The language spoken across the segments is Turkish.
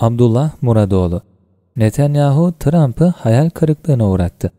Abdullah Muradoğlu Netanyahu Trump'ı hayal kırıklığına uğrattı.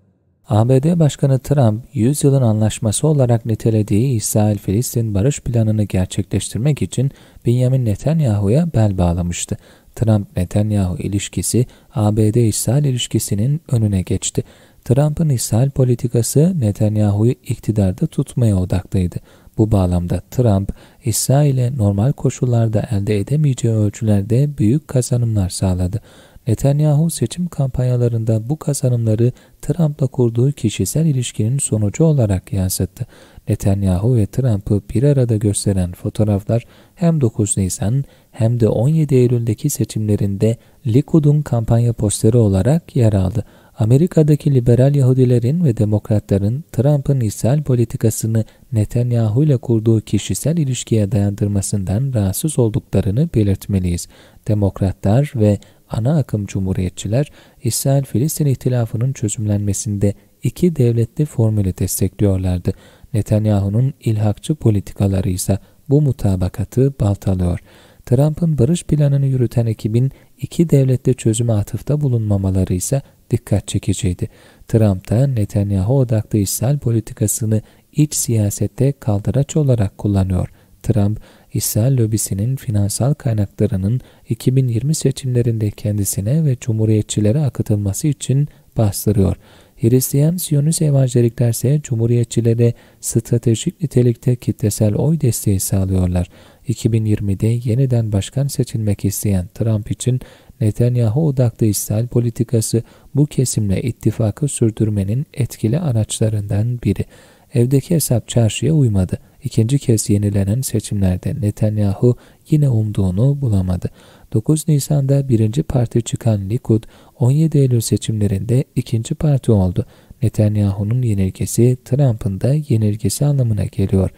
ABD Başkanı Trump, 100 yılın anlaşması olarak nitelediği İsrail-Filistin barış planını gerçekleştirmek için Benjamin Netanyahu'ya bel bağlamıştı. Trump-Netanyahu ilişkisi ABD-İsrail ilişkisinin önüne geçti. Trump'ın İsrail politikası Netanyahu'yu iktidarda tutmaya odaklıydı. Bu bağlamda Trump, İsrail'e normal koşullarda elde edemeyeceği ölçülerde büyük kazanımlar sağladı. Netanyahu seçim kampanyalarında bu kazanımları Trump'la kurduğu kişisel ilişkinin sonucu olarak yansıttı. Netanyahu ve Trump'ı bir arada gösteren fotoğraflar hem 9 Nisan hem de 17 Eylül'deki seçimlerinde Likud'un kampanya posteri olarak yer aldı. Amerika'daki liberal Yahudilerin ve demokratların Trump'ın İsrail politikasını Netanyahu ile kurduğu kişisel ilişkiye dayandırmasından rahatsız olduklarını belirtmeliyiz. Demokratlar ve ana akım cumhuriyetçiler İsrail-Filistin ihtilafının çözümlenmesinde iki devletli formülü destekliyorlardı. Netanyahu'nun ilhakçı politikaları ise bu mutabakatı baltalıyor. Trump'ın barış planını yürüten ekibin iki devlette çözüme atıfta bulunmamaları ise dikkat çekiciydi. Trump'ta Netanyahu odaklı İsrail politikasını iç siyasette kaldıraç olarak kullanıyor. Trump, İsrail lobisinin finansal kaynaklarının 2020 seçimlerinde kendisine ve cumhuriyetçilere akıtılması için bastırıyor. Hristiyan Siyonist evanjelikler ise cumhuriyetçilere stratejik nitelikte kitlesel oy desteği sağlıyorlar. 2020'de yeniden başkan seçilmek isteyen Trump için Netanyahu odaklı İsrail politikası bu kesimle ittifakı sürdürmenin etkili araçlarından biri. Evdeki hesap çarşıya uymadı. İkinci kez yenilenen seçimlerde Netanyahu yine umduğunu bulamadı. 9 Nisan'da birinci parti çıkan Likud, 17 Eylül seçimlerinde ikinci parti oldu. Netanyahu'nun yenilgisi Trump'ın da yenilgisi anlamına geliyor.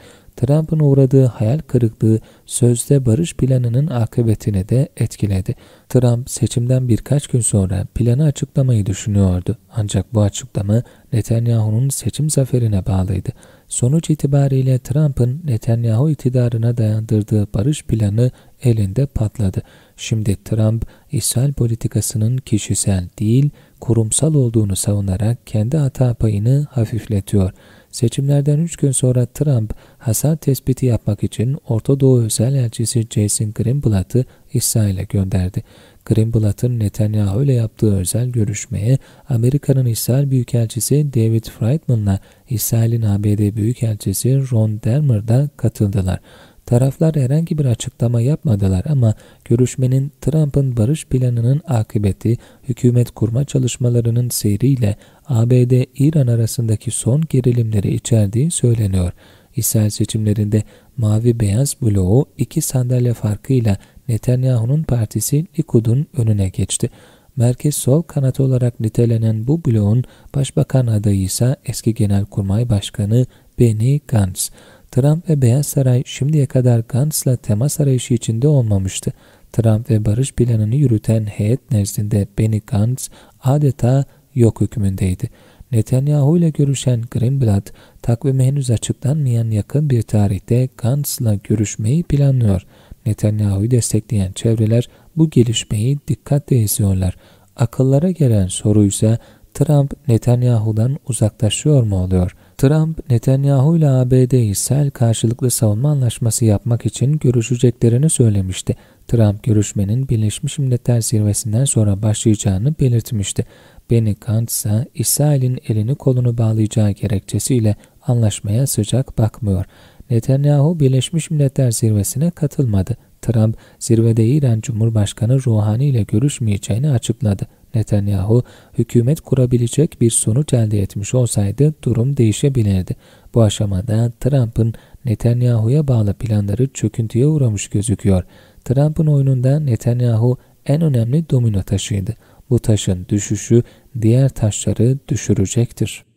Trump'ın uğradığı hayal kırıklığı sözde barış planının akıbetini de etkiledi. Trump seçimden birkaç gün sonra planı açıklamayı düşünüyordu. Ancak bu açıklama Netanyahu'nun seçim zaferine bağlıydı. Sonuç itibariyle Trump'ın Netanyahu iktidarına dayandırdığı barış planı elinde patladı. Şimdi Trump, İsrail politikasının kişisel değil, kurumsal olduğunu savunarak kendi hata payını hafifletiyor.'' Seçimlerden 3 gün sonra Trump, hasar tespiti yapmak için Orta Doğu Özel Elçisi Jason Greenblatt'ı İsrail'e gönderdi. Greenblatt'ın Netanyahu ile yaptığı özel görüşmeye Amerika'nın İsrail Büyükelçisi David Friedman'la İsrail'in ABD Büyükelçisi Ron Dermer da katıldılar. Taraflar herhangi bir açıklama yapmadılar ama görüşmenin Trump'ın barış planının akıbeti, hükümet kurma çalışmalarının seyriyle ABD-İran arasındaki son gerilimleri içerdiği söyleniyor. İsrail seçimlerinde Mavi-Beyaz bloğu iki sandalye farkıyla Netanyahu'nun partisi Likud'un önüne geçti. Merkez sol kanatı olarak nitelenen bu bloğun başbakan adayı ise eski genelkurmay başkanı Benny Gantz. Trump ve Beyaz Saray şimdiye kadar Gantz'la temas arayışı içinde olmamıştı. Trump ve barış planını yürüten heyet nezdinde Benny Gantz adeta yok hükmündeydi. Netanyahu ile görüşen Greenblatt, takvimi henüz açıklanmayan yakın bir tarihte Gantz'la görüşmeyi planlıyor. Netanyahu'yu destekleyen çevreler bu gelişmeyi dikkatle izliyorlar. Akıllara gelen soru ise Trump Netanyahu'dan uzaklaşıyor mu oluyor? Trump, Netanyahu ile ABD'yi İsrail karşılıklı savunma anlaşması yapmak için görüşeceklerini söylemişti. Trump görüşmenin Birleşmiş Milletler zirvesinden sonra başlayacağını belirtmişti. Benny Gantz ise İsrail'in elini kolunu bağlayacağı gerekçesiyle anlaşmaya sıcak bakmıyor. Netanyahu Birleşmiş Milletler zirvesine katılmadı. Trump zirvede İran Cumhurbaşkanı Ruhani ile görüşmeyeceğini açıkladı. Netanyahu, hükümet kurabilecek bir sonuç elde etmiş olsaydı durum değişebilirdi. Bu aşamada Trump'ın Netanyahu'ya bağlı planları çöküntüye uğramış gözüküyor. Trump'ın oyununda Netanyahu en önemli domino taşıydı. Bu taşın düşüşü diğer taşları düşürecektir.